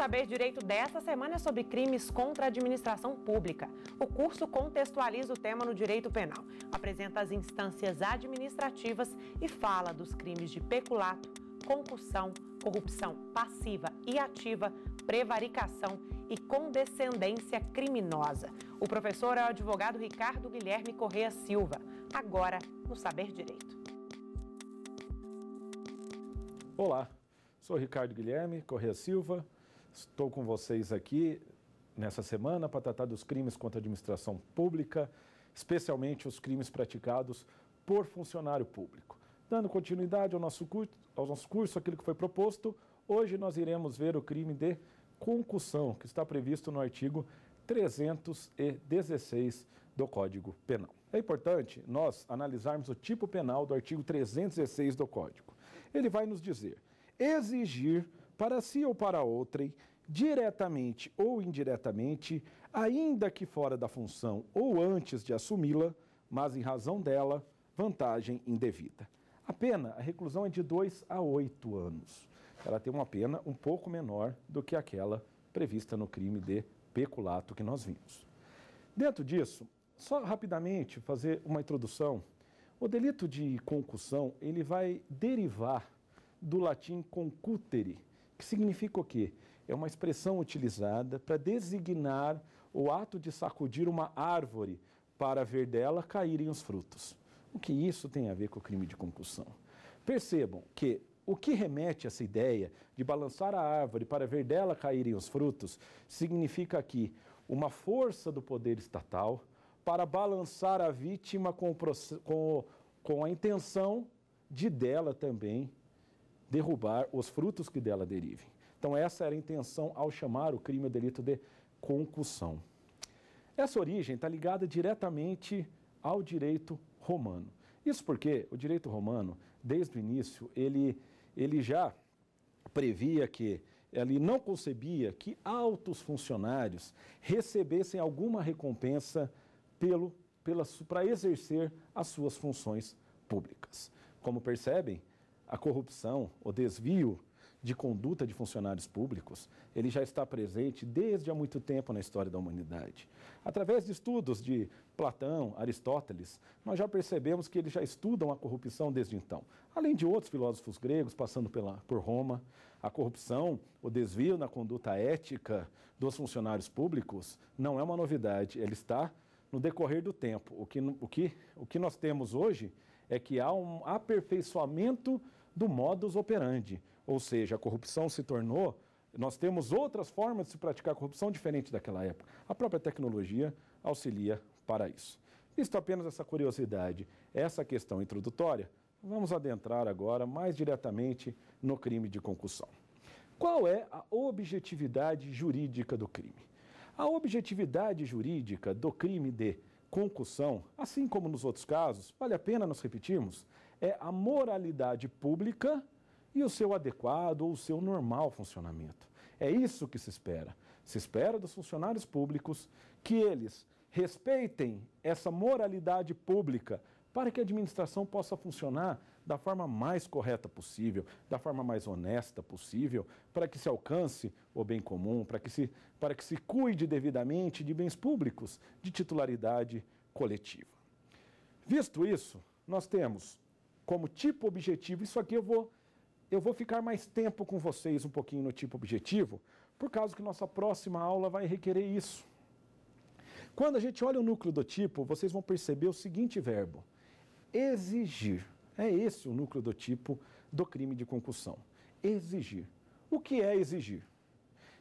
Saber Direito desta semana é sobre crimes contra a administração pública. O curso contextualiza o tema no direito penal, apresenta as instâncias administrativas e fala dos crimes de peculato, concussão, corrupção passiva e ativa, prevaricação e condescendência criminosa. O professor é o advogado Ricardo Guilherme Correia Silva, agora no Saber Direito. Olá, sou Ricardo Guilherme Correia Silva Estou com vocês aqui nessa semana para tratar dos crimes contra a administração pública, especialmente os crimes praticados por funcionário público. Dando continuidade ao nosso curso, ao nosso curso aquilo que foi proposto, hoje nós iremos ver o crime de concussão, que está previsto no artigo 316 do Código Penal. É importante nós analisarmos o tipo penal do artigo 316 do Código. Ele vai nos dizer: exigir para si ou para outrem diretamente ou indiretamente, ainda que fora da função ou antes de assumi-la, mas em razão dela, vantagem indevida. A pena, a reclusão é de 2 a 8 anos. Ela tem uma pena um pouco menor do que aquela prevista no crime de peculato que nós vimos. Dentro disso, só rapidamente fazer uma introdução. O delito de concussão, ele vai derivar do latim concutere, que significa o quê? é uma expressão utilizada para designar o ato de sacudir uma árvore para ver dela caírem os frutos. O que isso tem a ver com o crime de concussão? Percebam que o que remete a essa ideia de balançar a árvore para ver dela caírem os frutos significa aqui uma força do poder estatal para balançar a vítima com, o, com, com a intenção de dela também derrubar os frutos que dela derivem. Então, essa era a intenção ao chamar o crime o delito de concussão. Essa origem está ligada diretamente ao direito romano. Isso porque o direito romano, desde o início, ele, ele já previa que ele não concebia que altos funcionários recebessem alguma recompensa pelo para exercer as suas funções públicas. Como percebem, a corrupção, o desvio de conduta de funcionários públicos, ele já está presente desde há muito tempo na história da humanidade. Através de estudos de Platão, Aristóteles, nós já percebemos que eles já estudam a corrupção desde então. Além de outros filósofos gregos, passando pela, por Roma, a corrupção, o desvio na conduta ética dos funcionários públicos não é uma novidade, ele está no decorrer do tempo. O que, o que, o que nós temos hoje é que há um aperfeiçoamento do modus operandi. Ou seja, a corrupção se tornou. Nós temos outras formas de se praticar corrupção diferente daquela época. A própria tecnologia auxilia para isso. Visto apenas essa curiosidade, essa questão introdutória, vamos adentrar agora mais diretamente no crime de concussão. Qual é a objetividade jurídica do crime? A objetividade jurídica do crime de concussão, assim como nos outros casos, vale a pena nos repetirmos, é a moralidade pública e o seu adequado ou o seu normal funcionamento. É isso que se espera. Se espera dos funcionários públicos que eles respeitem essa moralidade pública para que a administração possa funcionar da forma mais correta possível, da forma mais honesta possível, para que se alcance o bem comum, para que se, para que se cuide devidamente de bens públicos de titularidade coletiva. Visto isso, nós temos como tipo objetivo, isso aqui eu vou eu vou ficar mais tempo com vocês um pouquinho no tipo objetivo, por causa que nossa próxima aula vai requerer isso. Quando a gente olha o núcleo do tipo, vocês vão perceber o seguinte verbo: exigir. É esse o núcleo do tipo do crime de concussão. Exigir. O que é exigir?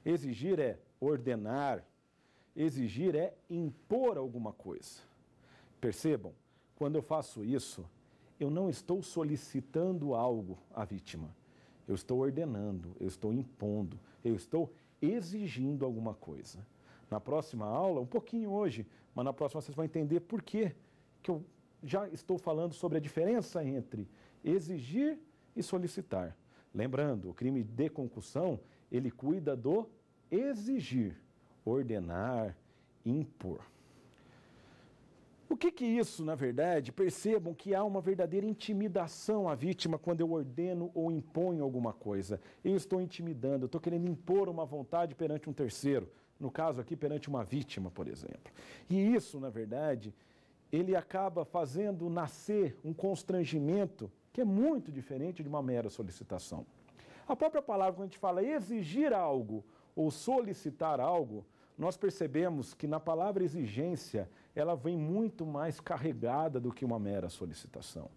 Exigir é ordenar, exigir é impor alguma coisa. Percebam, quando eu faço isso, eu não estou solicitando algo à vítima eu estou ordenando, eu estou impondo, eu estou exigindo alguma coisa. Na próxima aula, um pouquinho hoje, mas na próxima vocês vão entender por que eu já estou falando sobre a diferença entre exigir e solicitar. Lembrando, o crime de concussão, ele cuida do exigir, ordenar, impor. O que que isso, na verdade? Percebam que há uma verdadeira intimidação à vítima quando eu ordeno ou imponho alguma coisa. Eu estou intimidando, eu estou querendo impor uma vontade perante um terceiro, no caso aqui perante uma vítima, por exemplo. E isso, na verdade, ele acaba fazendo nascer um constrangimento que é muito diferente de uma mera solicitação. A própria palavra, quando a gente fala exigir algo ou solicitar algo, nós percebemos que na palavra exigência ela vem muito mais carregada do que uma mera solicitação.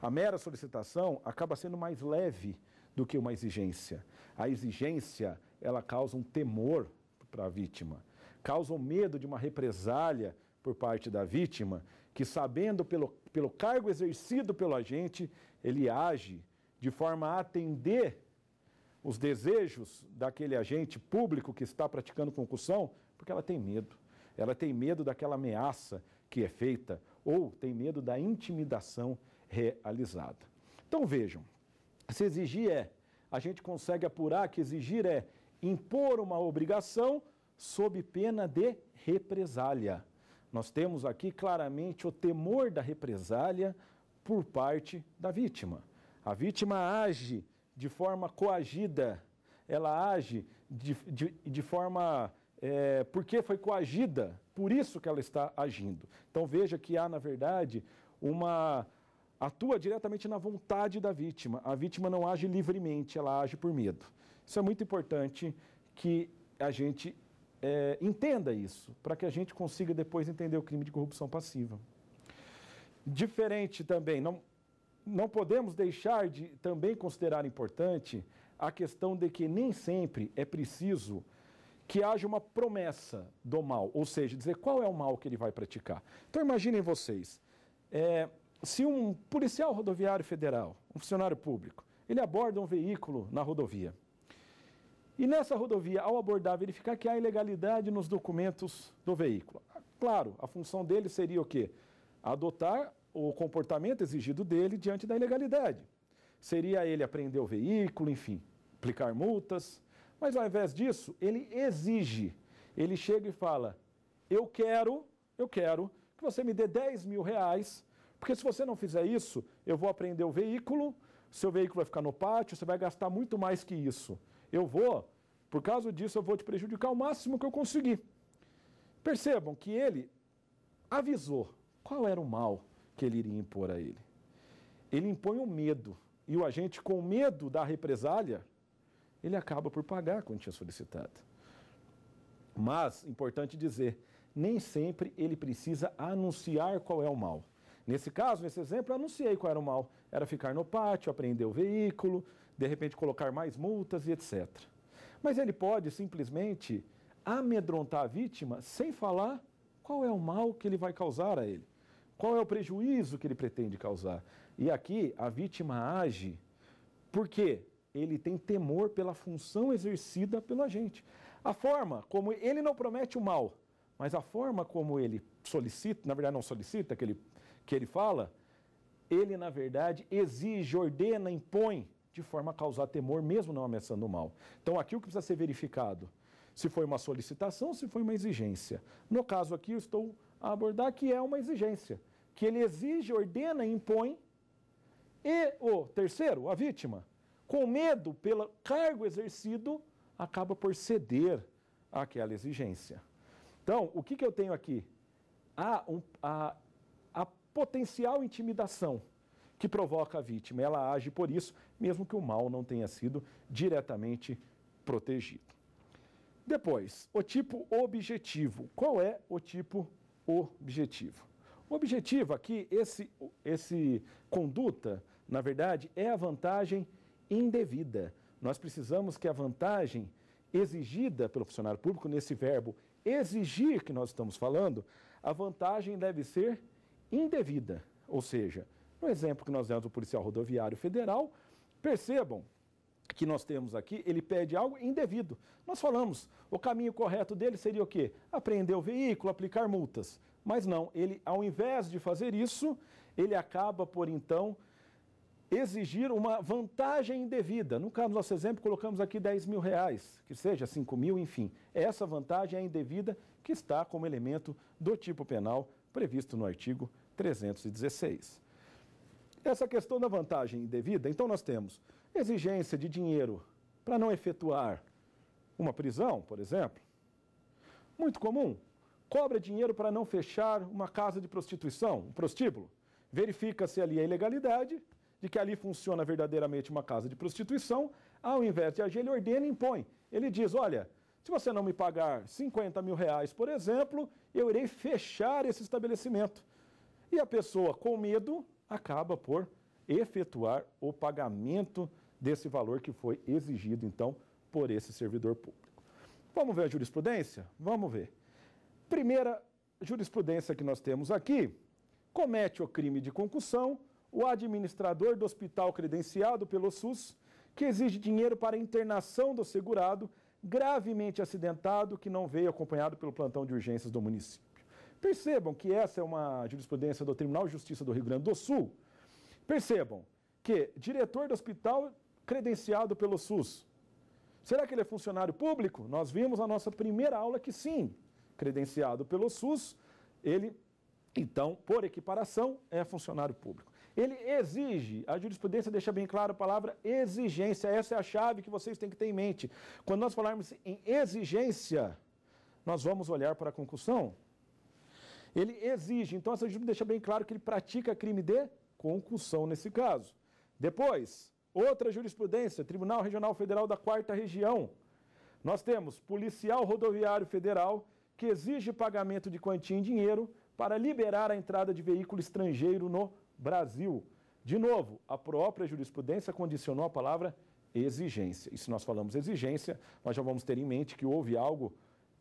A mera solicitação acaba sendo mais leve do que uma exigência. A exigência, ela causa um temor para a vítima, causa o medo de uma represália por parte da vítima, que sabendo pelo, pelo cargo exercido pelo agente, ele age de forma a atender os desejos daquele agente público que está praticando concussão, porque ela tem medo ela tem medo daquela ameaça que é feita ou tem medo da intimidação realizada. Então vejam, se exigir é, a gente consegue apurar que exigir é impor uma obrigação sob pena de represália. Nós temos aqui claramente o temor da represália por parte da vítima. A vítima age de forma coagida, ela age de, de, de forma é, porque foi coagida, por isso que ela está agindo. Então veja que há, na verdade, uma. atua diretamente na vontade da vítima. A vítima não age livremente, ela age por medo. Isso é muito importante que a gente é, entenda isso, para que a gente consiga depois entender o crime de corrupção passiva. Diferente também, não, não podemos deixar de também considerar importante a questão de que nem sempre é preciso que haja uma promessa do mal, ou seja, dizer qual é o mal que ele vai praticar. Então imaginem vocês, é, se um policial rodoviário federal, um funcionário público, ele aborda um veículo na rodovia. E nessa rodovia, ao abordar, verificar que há ilegalidade nos documentos do veículo. Ah, claro, a função dele seria o quê? Adotar o comportamento exigido dele diante da ilegalidade. Seria ele apreender o veículo, enfim, aplicar multas, mas ao invés disso, ele exige. Ele chega e fala: Eu quero, eu quero que você me dê 10 mil reais, porque se você não fizer isso, eu vou apreender o veículo, seu veículo vai ficar no pátio, você vai gastar muito mais que isso. Eu vou, por causa disso, eu vou te prejudicar o máximo que eu conseguir. Percebam que ele avisou qual era o mal que ele iria impor a ele. Ele impõe o um medo. E o agente, com medo da represália, ele acaba por pagar a quantia solicitada. Mas, importante dizer, nem sempre ele precisa anunciar qual é o mal. Nesse caso, nesse exemplo, eu anunciei qual era o mal. Era ficar no pátio, apreender o veículo, de repente colocar mais multas e etc. Mas ele pode simplesmente amedrontar a vítima sem falar qual é o mal que ele vai causar a ele, qual é o prejuízo que ele pretende causar. E aqui a vítima age por quê? ele tem temor pela função exercida pelo agente. A forma como ele não promete o mal, mas a forma como ele solicita, na verdade não solicita, que ele, que ele fala, ele na verdade exige, ordena, impõe de forma a causar temor, mesmo não ameaçando o mal. Então aqui o que precisa ser verificado, se foi uma solicitação, se foi uma exigência. No caso aqui eu estou a abordar que é uma exigência, que ele exige, ordena impõe. E o terceiro, a vítima, com medo pelo cargo exercido, acaba por ceder àquela exigência. Então, o que, que eu tenho aqui? Há, um, a potencial intimidação que provoca a vítima. Ela age por isso, mesmo que o mal não tenha sido diretamente protegido. Depois, o tipo objetivo. Qual é o tipo objetivo? O objetivo aqui, esse, esse conduta, na verdade, é a vantagem indevida. Nós precisamos que a vantagem exigida pelo funcionário público, nesse verbo exigir que nós estamos falando, a vantagem deve ser indevida. Ou seja, no exemplo que nós demos do policial rodoviário federal, percebam que nós temos aqui, ele pede algo indevido. Nós falamos, o caminho correto dele seria o quê? Apreender o veículo, aplicar multas. Mas não, ele, ao invés de fazer isso, ele acaba por então exigir uma vantagem indevida. No caso do nosso exemplo, colocamos aqui 10 mil reais, que seja 5 mil, enfim. Essa vantagem é indevida que está como elemento do tipo penal previsto no artigo 316. Essa questão da vantagem indevida, então nós temos exigência de dinheiro para não efetuar uma prisão, por exemplo. Muito comum, cobra dinheiro para não fechar uma casa de prostituição, um prostíbulo. Verifica-se ali a ilegalidade, de que ali funciona verdadeiramente uma casa de prostituição, ao invés de agir, ele ordena e impõe. Ele diz: olha, se você não me pagar 50 mil reais, por exemplo, eu irei fechar esse estabelecimento. E a pessoa, com medo, acaba por efetuar o pagamento desse valor que foi exigido, então, por esse servidor público. Vamos ver a jurisprudência? Vamos ver. Primeira jurisprudência que nós temos aqui: comete o crime de concussão o administrador do hospital credenciado pelo SUS, que exige dinheiro para internação do segurado gravemente acidentado que não veio acompanhado pelo plantão de urgências do município. Percebam que essa é uma jurisprudência do Tribunal de Justiça do Rio Grande do Sul. Percebam que diretor do hospital credenciado pelo SUS. Será que ele é funcionário público? Nós vimos na nossa primeira aula que sim, credenciado pelo SUS, ele então, por equiparação, é funcionário público. Ele exige, a jurisprudência deixa bem claro a palavra exigência, essa é a chave que vocês têm que ter em mente. Quando nós falarmos em exigência, nós vamos olhar para a concussão. Ele exige, então essa jurisprudência deixa bem claro que ele pratica crime de concussão nesse caso. Depois, outra jurisprudência, Tribunal Regional Federal da Quarta Região. Nós temos policial rodoviário federal que exige pagamento de quantia em dinheiro para liberar a entrada de veículo estrangeiro no Brasil. De novo, a própria jurisprudência condicionou a palavra exigência. E se nós falamos exigência, nós já vamos ter em mente que houve algo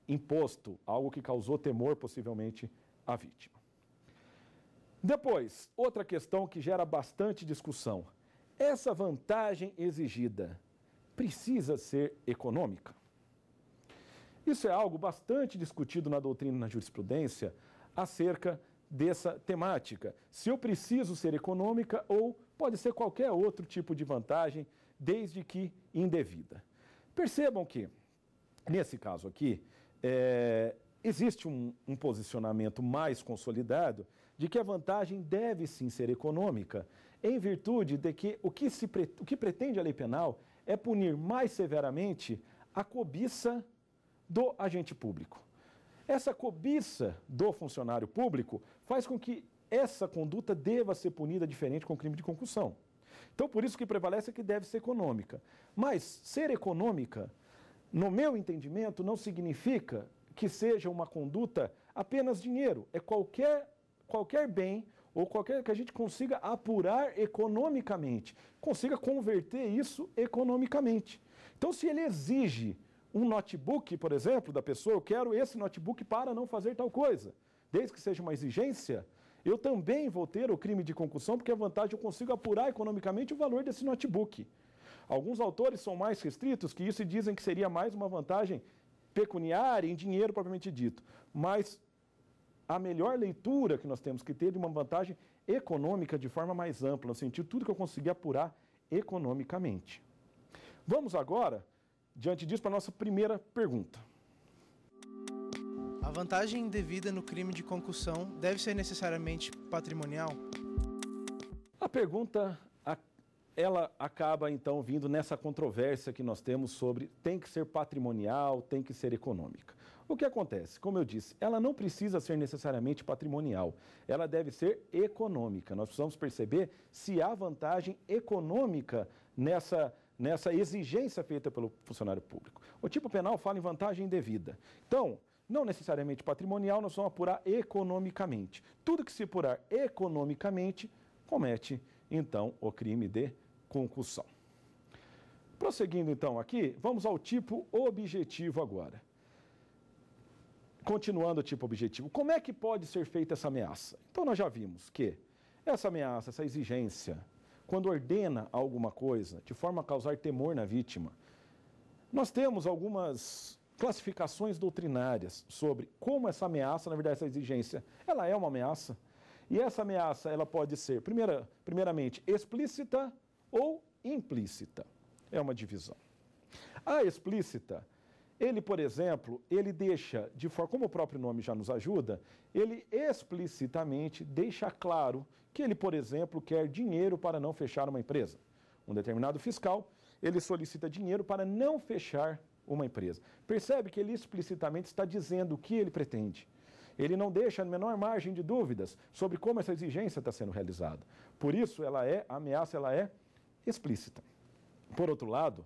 imposto, algo que causou temor possivelmente à vítima. Depois, outra questão que gera bastante discussão: essa vantagem exigida precisa ser econômica? Isso é algo bastante discutido na doutrina e na jurisprudência acerca dessa temática. Se eu preciso ser econômica ou pode ser qualquer outro tipo de vantagem, desde que indevida. Percebam que, nesse caso aqui, é, existe um, um posicionamento mais consolidado de que a vantagem deve sim ser econômica, em virtude de que o que, se, o que pretende a lei penal é punir mais severamente a cobiça do agente público. Essa cobiça do funcionário público faz com que essa conduta deva ser punida diferente com o crime de concussão. Então, por isso que prevalece que deve ser econômica. Mas ser econômica, no meu entendimento, não significa que seja uma conduta apenas dinheiro. É qualquer, qualquer bem ou qualquer que a gente consiga apurar economicamente, consiga converter isso economicamente. Então, se ele exige um notebook, por exemplo, da pessoa, eu quero esse notebook para não fazer tal coisa. Desde que seja uma exigência, eu também vou ter o crime de concussão, porque a vantagem eu consigo apurar economicamente o valor desse notebook. Alguns autores são mais restritos que isso e dizem que seria mais uma vantagem pecuniária, em dinheiro propriamente dito. Mas a melhor leitura que nós temos que ter de uma vantagem econômica de forma mais ampla, no sentido tudo que eu consegui apurar economicamente. Vamos agora diante disso para a nossa primeira pergunta. A vantagem indevida no crime de concussão deve ser necessariamente patrimonial? A pergunta ela acaba então vindo nessa controvérsia que nós temos sobre tem que ser patrimonial, tem que ser econômica. O que acontece? Como eu disse, ela não precisa ser necessariamente patrimonial, ela deve ser econômica. Nós precisamos perceber se há vantagem econômica nessa nessa exigência feita pelo funcionário público. O tipo penal fala em vantagem indevida. Então, não necessariamente patrimonial, nós vamos apurar economicamente. Tudo que se apurar economicamente comete, então, o crime de concussão. Prosseguindo, então, aqui, vamos ao tipo objetivo agora. Continuando o tipo objetivo, como é que pode ser feita essa ameaça? Então, nós já vimos que essa ameaça, essa exigência quando ordena alguma coisa de forma a causar temor na vítima. Nós temos algumas classificações doutrinárias sobre como essa ameaça, na verdade essa exigência, ela é uma ameaça. E essa ameaça, ela pode ser, primeira, primeiramente, explícita ou implícita. É uma divisão. A explícita ele, por exemplo, ele deixa de forma, como o próprio nome já nos ajuda, ele explicitamente deixa claro que ele, por exemplo, quer dinheiro para não fechar uma empresa. Um determinado fiscal, ele solicita dinheiro para não fechar uma empresa. Percebe que ele explicitamente está dizendo o que ele pretende. Ele não deixa a menor margem de dúvidas sobre como essa exigência está sendo realizada. Por isso, ela é, a ameaça ela é explícita. Por outro lado,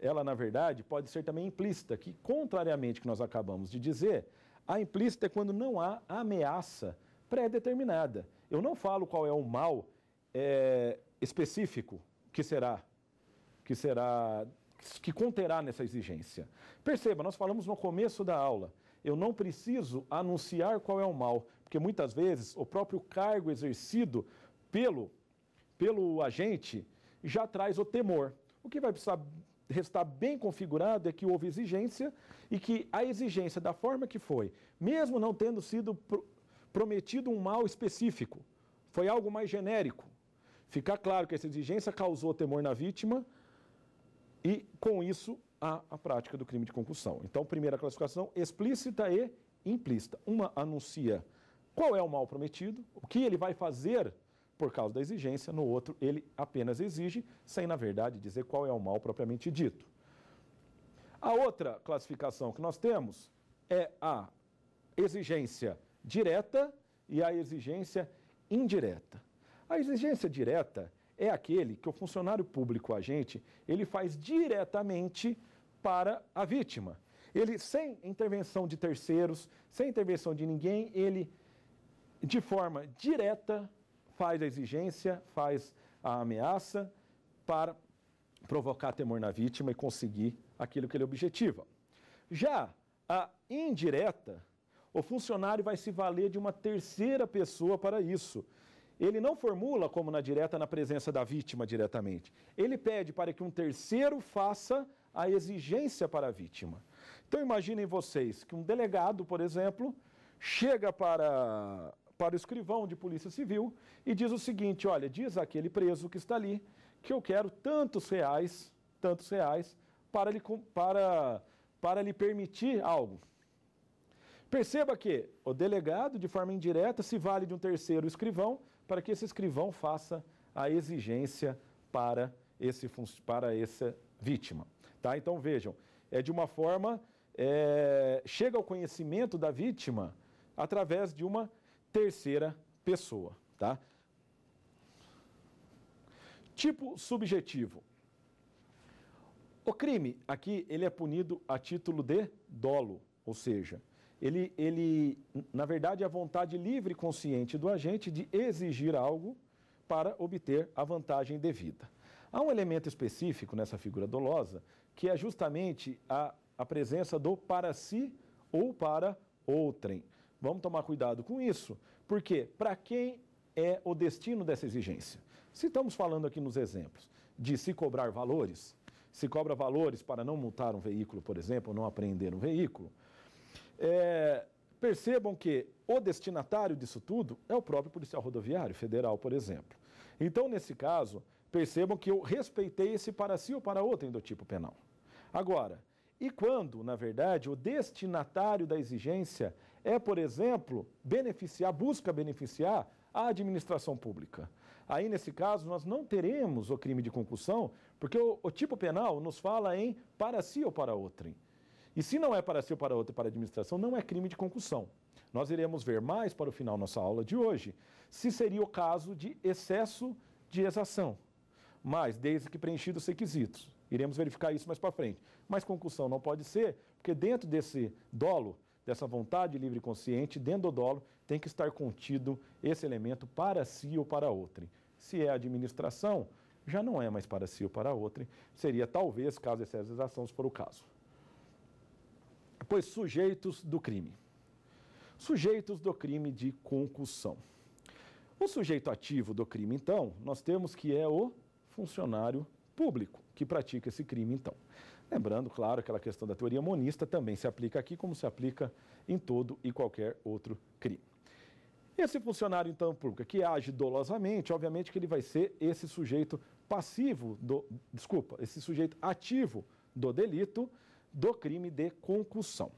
ela na verdade pode ser também implícita, que contrariamente ao que nós acabamos de dizer, a implícita é quando não há ameaça pré-determinada. Eu não falo qual é o mal é, específico que será, que será, que conterá nessa exigência. Perceba, nós falamos no começo da aula. Eu não preciso anunciar qual é o mal, porque muitas vezes o próprio cargo exercido pelo, pelo agente já traz o temor. O que vai precisar está bem configurado é que houve exigência e que a exigência, da forma que foi, mesmo não tendo sido prometido um mal específico, foi algo mais genérico. Ficar claro que essa exigência causou temor na vítima e, com isso, a prática do crime de concussão. Então, primeira classificação, explícita e implícita. Uma anuncia qual é o mal prometido, o que ele vai fazer por causa da exigência, no outro ele apenas exige, sem na verdade dizer qual é o mal propriamente dito. A outra classificação que nós temos é a exigência direta e a exigência indireta. A exigência direta é aquele que o funcionário público agente, ele faz diretamente para a vítima. Ele sem intervenção de terceiros, sem intervenção de ninguém, ele de forma direta faz a exigência, faz a ameaça para provocar temor na vítima e conseguir aquilo que ele objetiva. Já a indireta, o funcionário vai se valer de uma terceira pessoa para isso. Ele não formula como na direta na presença da vítima diretamente. Ele pede para que um terceiro faça a exigência para a vítima. Então imaginem vocês que um delegado, por exemplo, chega para para o escrivão de polícia civil e diz o seguinte: olha, diz aquele preso que está ali que eu quero tantos reais, tantos reais, para lhe, para, para lhe permitir algo. Perceba que o delegado, de forma indireta, se vale de um terceiro escrivão para que esse escrivão faça a exigência para, esse, para essa vítima. Tá? Então vejam, é de uma forma, é, chega ao conhecimento da vítima através de uma terceira pessoa, tá? Tipo subjetivo. O crime aqui ele é punido a título de dolo, ou seja, ele, ele na verdade é a vontade livre e consciente do agente de exigir algo para obter a vantagem devida. Há um elemento específico nessa figura dolosa que é justamente a, a presença do para si ou para outrem. Vamos tomar cuidado com isso, porque para quem é o destino dessa exigência? Se estamos falando aqui nos exemplos de se cobrar valores, se cobra valores para não multar um veículo, por exemplo, ou não apreender um veículo, é, percebam que o destinatário disso tudo é o próprio policial rodoviário federal, por exemplo. Então, nesse caso, percebam que eu respeitei esse para si ou para outro do tipo penal. Agora, e quando, na verdade, o destinatário da exigência é, por exemplo, beneficiar, busca beneficiar a administração pública. Aí, nesse caso, nós não teremos o crime de concussão, porque o, o tipo penal nos fala em para si ou para outrem. E se não é para si ou para outrem, para a administração, não é crime de concussão. Nós iremos ver mais para o final nossa aula de hoje se seria o caso de excesso de exação, mas desde que preenchidos os requisitos. Iremos verificar isso mais para frente. Mas concussão não pode ser, porque dentro desse dolo dessa vontade livre e consciente, dentro do dolo, tem que estar contido esse elemento para si ou para outrem. Se é administração, já não é mais para si ou para outrem, seria talvez caso de ações for o caso. Pois sujeitos do crime. Sujeitos do crime de concussão. O sujeito ativo do crime, então, nós temos que é o funcionário público que pratica esse crime, então. Lembrando, claro, aquela questão da teoria monista também se aplica aqui, como se aplica em todo e qualquer outro crime. Esse funcionário, então, público que age dolosamente, obviamente que ele vai ser esse sujeito passivo do. Desculpa, esse sujeito ativo do delito do crime de concussão.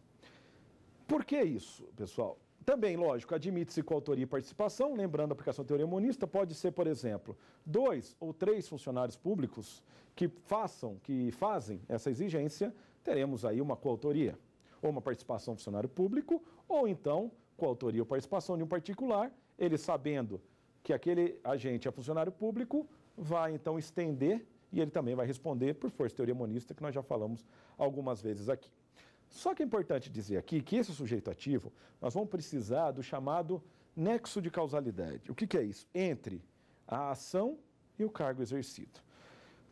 Por que isso, pessoal? Também, lógico, admite-se coautoria e participação, lembrando a aplicação teoria monista pode ser, por exemplo, dois ou três funcionários públicos que façam, que fazem essa exigência, teremos aí uma coautoria, ou uma participação do funcionário público, ou então coautoria ou participação de um particular, ele sabendo que aquele agente é funcionário público, vai então estender e ele também vai responder por força teoria monista que nós já falamos algumas vezes aqui. Só que é importante dizer aqui que esse sujeito ativo, nós vamos precisar do chamado nexo de causalidade. O que, que é isso? Entre a ação e o cargo exercido.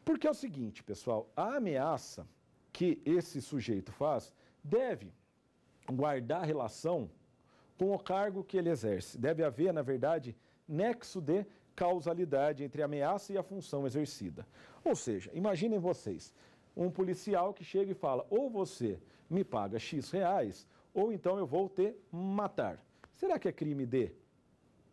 Porque é o seguinte, pessoal, a ameaça que esse sujeito faz deve guardar relação com o cargo que ele exerce. Deve haver, na verdade, nexo de causalidade entre a ameaça e a função exercida. Ou seja, imaginem vocês, um policial que chega e fala: ou você me paga X reais, ou então eu vou te matar. Será que é crime de,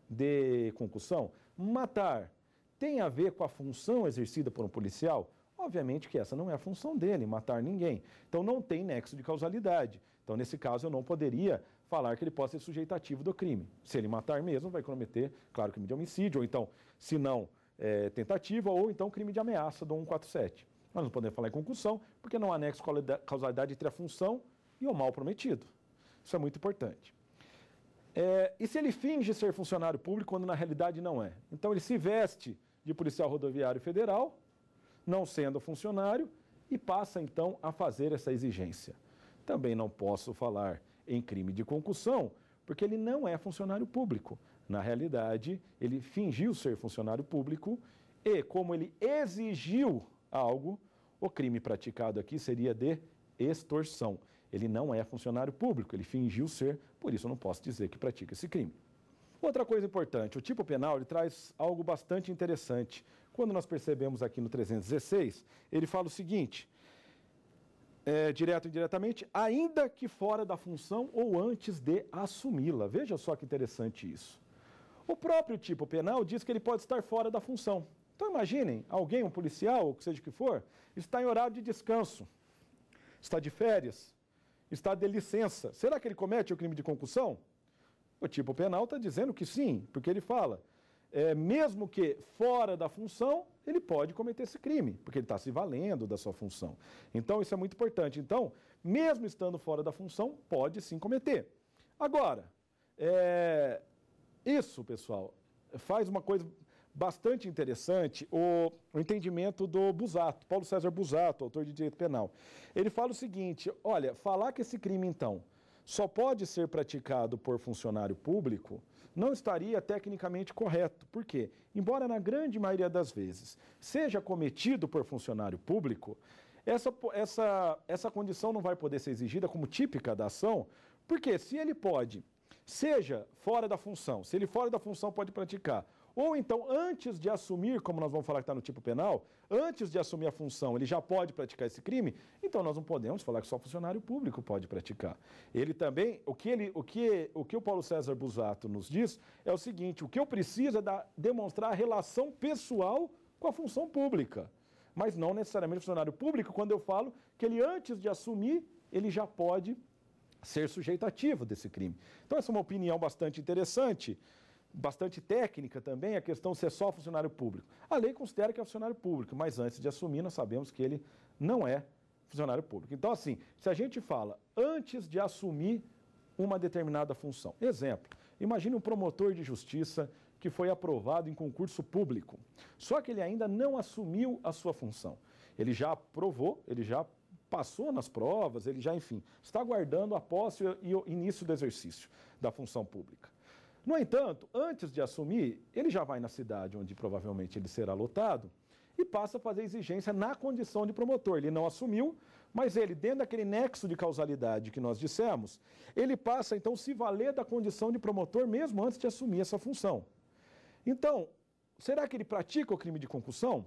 de concussão? Matar tem a ver com a função exercida por um policial? Obviamente que essa não é a função dele, matar ninguém. Então não tem nexo de causalidade. Então, nesse caso, eu não poderia falar que ele possa ser sujeitativo do crime. Se ele matar mesmo, vai cometer, claro, crime de homicídio, ou então, se não, é, tentativa, ou então crime de ameaça do 147. Nós não podemos falar em concussão, porque não há anexo causalidade entre a função e o mal prometido. Isso é muito importante. É, e se ele finge ser funcionário público quando na realidade não é? Então ele se veste de policial rodoviário federal, não sendo funcionário, e passa então a fazer essa exigência. Também não posso falar em crime de concussão, porque ele não é funcionário público. Na realidade, ele fingiu ser funcionário público e, como ele exigiu algo, o crime praticado aqui seria de extorsão. Ele não é funcionário público, ele fingiu ser, por isso eu não posso dizer que pratica esse crime. Outra coisa importante, o tipo penal ele traz algo bastante interessante. Quando nós percebemos aqui no 316, ele fala o seguinte: é, direto e indiretamente, ainda que fora da função ou antes de assumi-la. Veja só que interessante isso. O próprio tipo penal diz que ele pode estar fora da função. Então imaginem, alguém, um policial, ou seja o que for, está em horário de descanso, está de férias, está de licença. Será que ele comete o crime de concussão? O tipo penal está dizendo que sim, porque ele fala, é, mesmo que fora da função, ele pode cometer esse crime, porque ele está se valendo da sua função. Então, isso é muito importante. Então, mesmo estando fora da função, pode sim cometer. Agora, é, isso, pessoal, faz uma coisa bastante interessante o, o entendimento do Busato, Paulo César Busato, autor de direito penal. Ele fala o seguinte: olha, falar que esse crime, então, só pode ser praticado por funcionário público não estaria tecnicamente correto. Por quê? Embora na grande maioria das vezes seja cometido por funcionário público, essa, essa, essa condição não vai poder ser exigida como típica da ação, porque se ele pode, seja fora da função, se ele fora da função pode praticar ou então, antes de assumir, como nós vamos falar que está no tipo penal, antes de assumir a função, ele já pode praticar esse crime? Então, nós não podemos falar que só funcionário público pode praticar. Ele também, o que, ele, o que, o, que o Paulo César Busato nos diz é o seguinte: o que eu preciso é da, demonstrar a relação pessoal com a função pública. Mas não necessariamente funcionário público, quando eu falo que ele, antes de assumir, ele já pode ser sujeito ativo desse crime. Então, essa é uma opinião bastante interessante bastante técnica também, a questão se ser é só funcionário público. A lei considera que é funcionário público, mas antes de assumir, nós sabemos que ele não é funcionário público. Então, assim, se a gente fala antes de assumir uma determinada função. Exemplo, imagine um promotor de justiça que foi aprovado em concurso público, só que ele ainda não assumiu a sua função. Ele já aprovou, ele já passou nas provas, ele já, enfim, está aguardando a posse e o início do exercício da função pública. No entanto, antes de assumir, ele já vai na cidade onde provavelmente ele será lotado e passa a fazer exigência na condição de promotor. Ele não assumiu, mas ele, dentro daquele nexo de causalidade que nós dissemos, ele passa então se valer da condição de promotor mesmo antes de assumir essa função. Então, será que ele pratica o crime de concussão?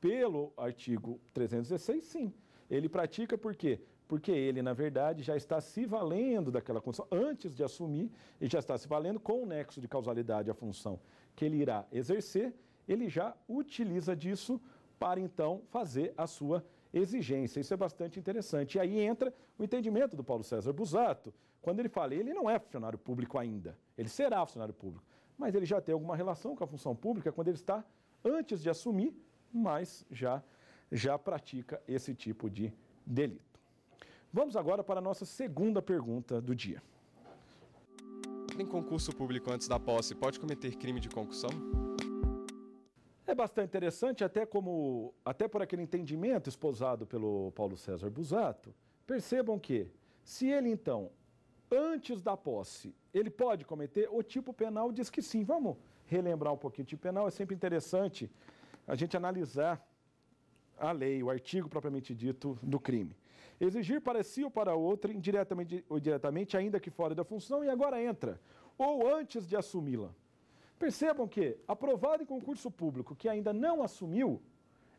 Pelo artigo 316, sim. Ele pratica por quê? porque ele, na verdade, já está se valendo daquela condição antes de assumir e já está se valendo com o nexo de causalidade à função que ele irá exercer, ele já utiliza disso para então fazer a sua exigência. Isso é bastante interessante. E aí entra o entendimento do Paulo César Busato, quando ele fala, ele não é funcionário público ainda, ele será funcionário público, mas ele já tem alguma relação com a função pública quando ele está antes de assumir, mas já já pratica esse tipo de delito. Vamos agora para a nossa segunda pergunta do dia. Em concurso público antes da posse, pode cometer crime de concussão? É bastante interessante, até como até por aquele entendimento esposado pelo Paulo César Busato. Percebam que, se ele então, antes da posse, ele pode cometer, o tipo penal diz que sim. Vamos relembrar um pouquinho. O tipo penal é sempre interessante a gente analisar a lei, o artigo propriamente dito do crime. Exigir para si ou para outro, indiretamente ou diretamente, ainda que fora da função, e agora entra, ou antes de assumi-la. Percebam que, aprovado em concurso público que ainda não assumiu,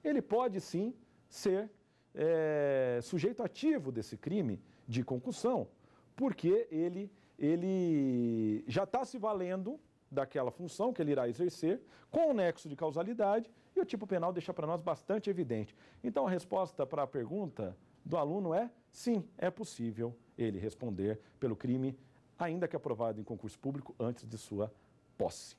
ele pode sim ser é, sujeito ativo desse crime de concussão, porque ele, ele já está se valendo daquela função que ele irá exercer, com o nexo de causalidade, e o tipo penal deixa para nós bastante evidente. Então, a resposta para a pergunta do aluno é: sim, é possível ele responder pelo crime, ainda que aprovado em concurso público, antes de sua posse.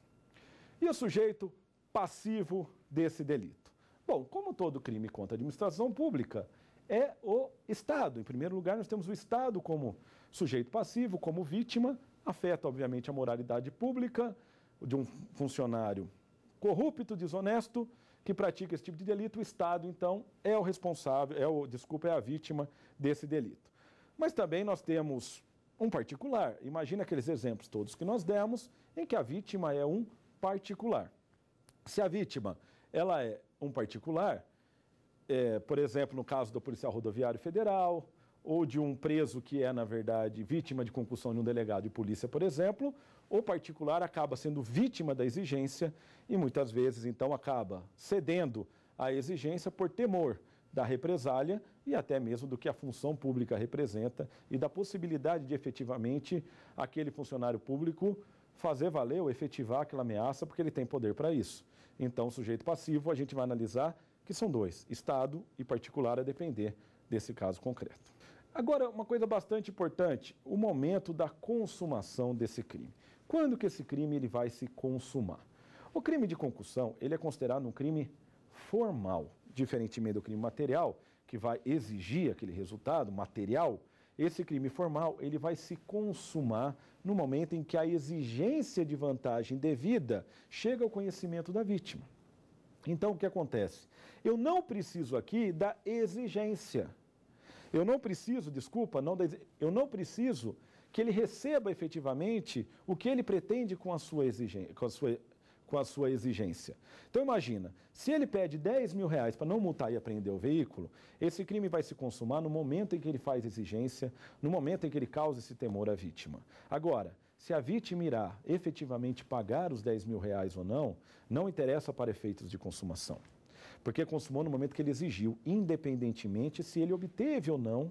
E o sujeito passivo desse delito? Bom, como todo crime contra a administração pública, é o Estado. Em primeiro lugar, nós temos o Estado como sujeito passivo, como vítima, afeta, obviamente, a moralidade pública de um funcionário corrupto, desonesto, que pratica esse tipo de delito, o Estado, então, é o responsável, é o, desculpa, é a vítima desse delito. Mas também nós temos um particular. Imagina aqueles exemplos todos que nós demos em que a vítima é um particular. Se a vítima ela é um particular, é, por exemplo, no caso do policial rodoviário federal, ou de um preso que é, na verdade, vítima de concussão de um delegado de polícia, por exemplo, o particular acaba sendo vítima da exigência e muitas vezes então acaba cedendo à exigência por temor da represália e até mesmo do que a função pública representa e da possibilidade de efetivamente aquele funcionário público fazer valer ou efetivar aquela ameaça, porque ele tem poder para isso. Então, sujeito passivo, a gente vai analisar que são dois: Estado e particular, a depender desse caso concreto. Agora, uma coisa bastante importante: o momento da consumação desse crime. Quando que esse crime ele vai se consumar? O crime de concussão ele é considerado um crime formal, diferentemente do crime material, que vai exigir aquele resultado material. Esse crime formal ele vai se consumar no momento em que a exigência de vantagem devida chega ao conhecimento da vítima. Então, o que acontece? Eu não preciso aqui da exigência. Eu não preciso, desculpa, não da, eu não preciso que ele receba efetivamente o que ele pretende com a sua, exigência, com a sua, com a sua exigência. Então imagina, se ele pede 10 mil reais para não multar e apreender o veículo, esse crime vai se consumar no momento em que ele faz exigência, no momento em que ele causa esse temor à vítima. Agora, se a vítima irá efetivamente pagar os 10 mil reais ou não, não interessa para efeitos de consumação. Porque consumou no momento que ele exigiu, independentemente se ele obteve ou não